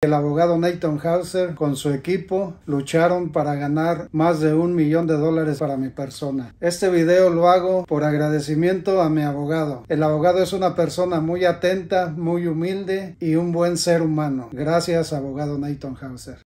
El abogado Nathan Hauser con su equipo lucharon para ganar más de un millón de dólares para mi persona. Este video lo hago por agradecimiento a mi abogado. El abogado es una persona muy atenta, muy humilde y un buen ser humano. Gracias, abogado Nathan Hauser.